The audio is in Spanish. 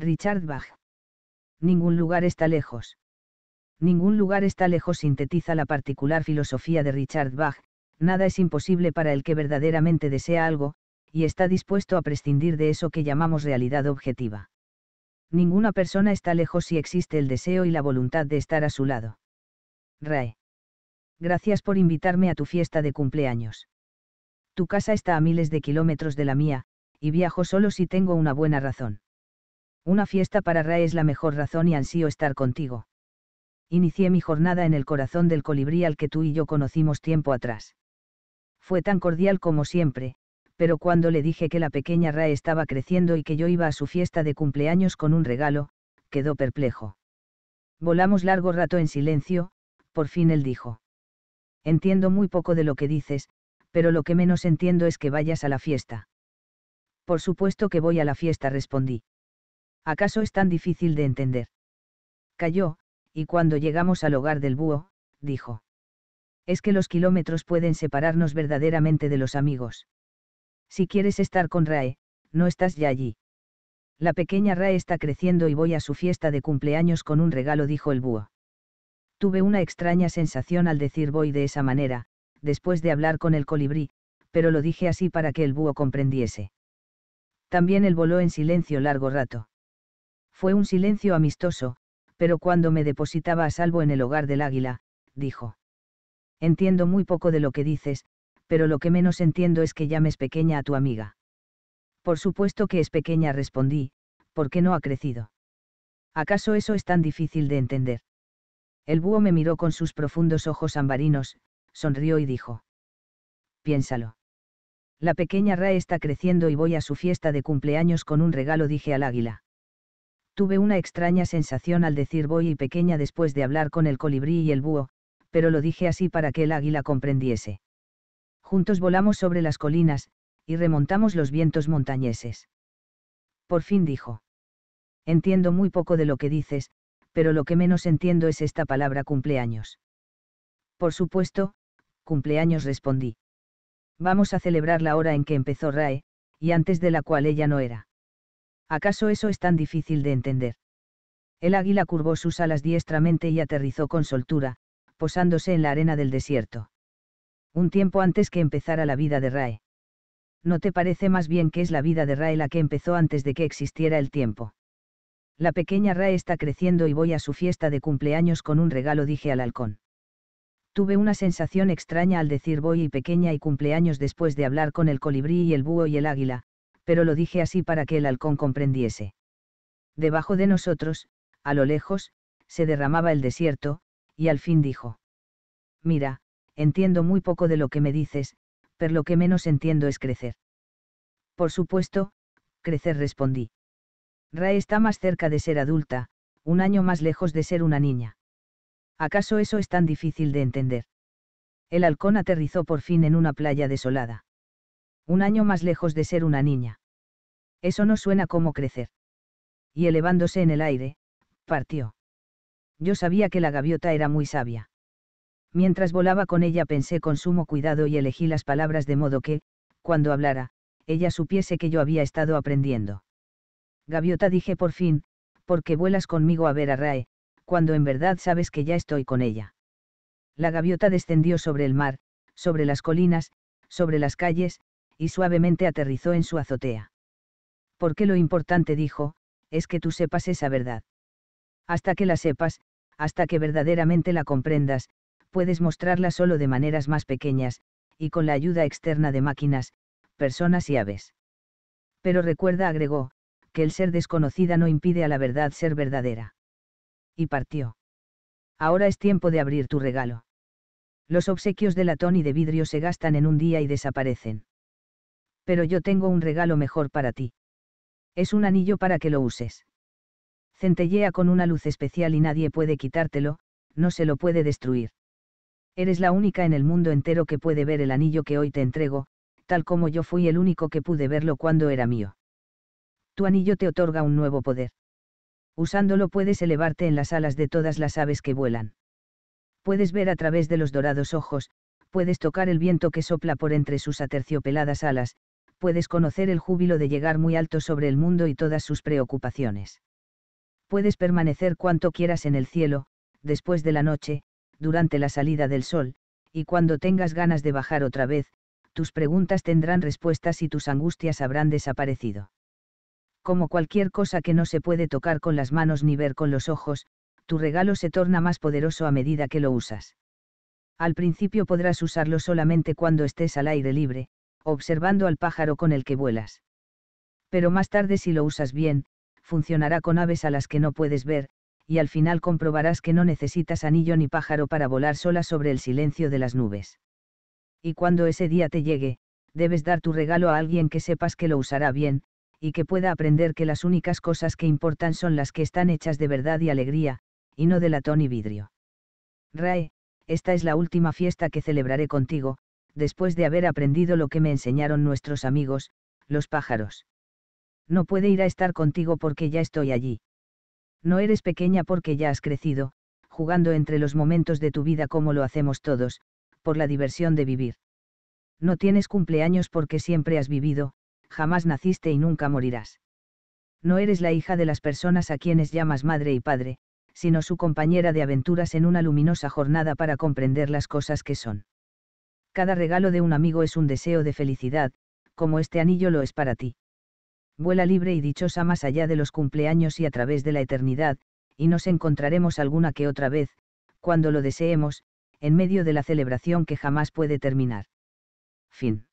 Richard Bach. Ningún lugar está lejos. Ningún lugar está lejos sintetiza la particular filosofía de Richard Bach, nada es imposible para el que verdaderamente desea algo, y está dispuesto a prescindir de eso que llamamos realidad objetiva. Ninguna persona está lejos si existe el deseo y la voluntad de estar a su lado. Rae. Gracias por invitarme a tu fiesta de cumpleaños. Tu casa está a miles de kilómetros de la mía, y viajo solo si tengo una buena razón. Una fiesta para Rae es la mejor razón y ansío estar contigo. Inicié mi jornada en el corazón del colibrí al que tú y yo conocimos tiempo atrás. Fue tan cordial como siempre, pero cuando le dije que la pequeña Rae estaba creciendo y que yo iba a su fiesta de cumpleaños con un regalo, quedó perplejo. Volamos largo rato en silencio, por fin él dijo. Entiendo muy poco de lo que dices, pero lo que menos entiendo es que vayas a la fiesta. Por supuesto que voy a la fiesta, respondí. ¿Acaso es tan difícil de entender? Cayó, y cuando llegamos al hogar del búho, dijo. Es que los kilómetros pueden separarnos verdaderamente de los amigos. Si quieres estar con Rae, no estás ya allí. La pequeña Rae está creciendo y voy a su fiesta de cumpleaños con un regalo, dijo el búho. Tuve una extraña sensación al decir voy de esa manera, después de hablar con el colibrí, pero lo dije así para que el búho comprendiese. También él voló en silencio largo rato. Fue un silencio amistoso, pero cuando me depositaba a salvo en el hogar del águila, dijo. Entiendo muy poco de lo que dices, pero lo que menos entiendo es que llames pequeña a tu amiga. Por supuesto que es pequeña, respondí, porque no ha crecido. ¿Acaso eso es tan difícil de entender? El búho me miró con sus profundos ojos ambarinos, sonrió y dijo. Piénsalo. La pequeña Rae está creciendo y voy a su fiesta de cumpleaños con un regalo, dije al águila. Tuve una extraña sensación al decir voy y pequeña después de hablar con el colibrí y el búho, pero lo dije así para que el águila comprendiese. Juntos volamos sobre las colinas, y remontamos los vientos montañeses. Por fin dijo. Entiendo muy poco de lo que dices, pero lo que menos entiendo es esta palabra cumpleaños. Por supuesto, cumpleaños respondí. Vamos a celebrar la hora en que empezó Rae, y antes de la cual ella no era. ¿Acaso eso es tan difícil de entender? El águila curvó sus alas diestramente y aterrizó con soltura, posándose en la arena del desierto. Un tiempo antes que empezara la vida de Rae. ¿No te parece más bien que es la vida de Rae la que empezó antes de que existiera el tiempo? La pequeña Rae está creciendo y voy a su fiesta de cumpleaños con un regalo, dije al halcón. Tuve una sensación extraña al decir voy y pequeña y cumpleaños después de hablar con el colibrí y el búho y el águila, pero lo dije así para que el halcón comprendiese. Debajo de nosotros, a lo lejos, se derramaba el desierto, y al fin dijo. Mira, entiendo muy poco de lo que me dices, pero lo que menos entiendo es crecer. Por supuesto, crecer respondí. Rae está más cerca de ser adulta, un año más lejos de ser una niña. ¿Acaso eso es tan difícil de entender? El halcón aterrizó por fin en una playa desolada. Un año más lejos de ser una niña. Eso no suena como crecer. Y elevándose en el aire, partió. Yo sabía que la gaviota era muy sabia. Mientras volaba con ella pensé con sumo cuidado y elegí las palabras de modo que, cuando hablara, ella supiese que yo había estado aprendiendo. Gaviota dije por fin, porque vuelas conmigo a ver a Rae, cuando en verdad sabes que ya estoy con ella. La gaviota descendió sobre el mar, sobre las colinas, sobre las calles, y suavemente aterrizó en su azotea. Porque lo importante, dijo, es que tú sepas esa verdad. Hasta que la sepas, hasta que verdaderamente la comprendas, puedes mostrarla solo de maneras más pequeñas, y con la ayuda externa de máquinas, personas y aves. Pero recuerda, agregó, que el ser desconocida no impide a la verdad ser verdadera. Y partió. Ahora es tiempo de abrir tu regalo. Los obsequios de latón y de vidrio se gastan en un día y desaparecen pero yo tengo un regalo mejor para ti. Es un anillo para que lo uses. Centellea con una luz especial y nadie puede quitártelo, no se lo puede destruir. Eres la única en el mundo entero que puede ver el anillo que hoy te entrego, tal como yo fui el único que pude verlo cuando era mío. Tu anillo te otorga un nuevo poder. Usándolo puedes elevarte en las alas de todas las aves que vuelan. Puedes ver a través de los dorados ojos, puedes tocar el viento que sopla por entre sus aterciopeladas alas, puedes conocer el júbilo de llegar muy alto sobre el mundo y todas sus preocupaciones. Puedes permanecer cuanto quieras en el cielo, después de la noche, durante la salida del sol, y cuando tengas ganas de bajar otra vez, tus preguntas tendrán respuestas y tus angustias habrán desaparecido. Como cualquier cosa que no se puede tocar con las manos ni ver con los ojos, tu regalo se torna más poderoso a medida que lo usas. Al principio podrás usarlo solamente cuando estés al aire libre, observando al pájaro con el que vuelas. Pero más tarde si lo usas bien, funcionará con aves a las que no puedes ver, y al final comprobarás que no necesitas anillo ni pájaro para volar sola sobre el silencio de las nubes. Y cuando ese día te llegue, debes dar tu regalo a alguien que sepas que lo usará bien, y que pueda aprender que las únicas cosas que importan son las que están hechas de verdad y alegría, y no de latón y vidrio. Rae, esta es la última fiesta que celebraré contigo, después de haber aprendido lo que me enseñaron nuestros amigos, los pájaros. No puede ir a estar contigo porque ya estoy allí. No eres pequeña porque ya has crecido, jugando entre los momentos de tu vida como lo hacemos todos, por la diversión de vivir. No tienes cumpleaños porque siempre has vivido, jamás naciste y nunca morirás. No eres la hija de las personas a quienes llamas madre y padre, sino su compañera de aventuras en una luminosa jornada para comprender las cosas que son. Cada regalo de un amigo es un deseo de felicidad, como este anillo lo es para ti. Vuela libre y dichosa más allá de los cumpleaños y a través de la eternidad, y nos encontraremos alguna que otra vez, cuando lo deseemos, en medio de la celebración que jamás puede terminar. Fin.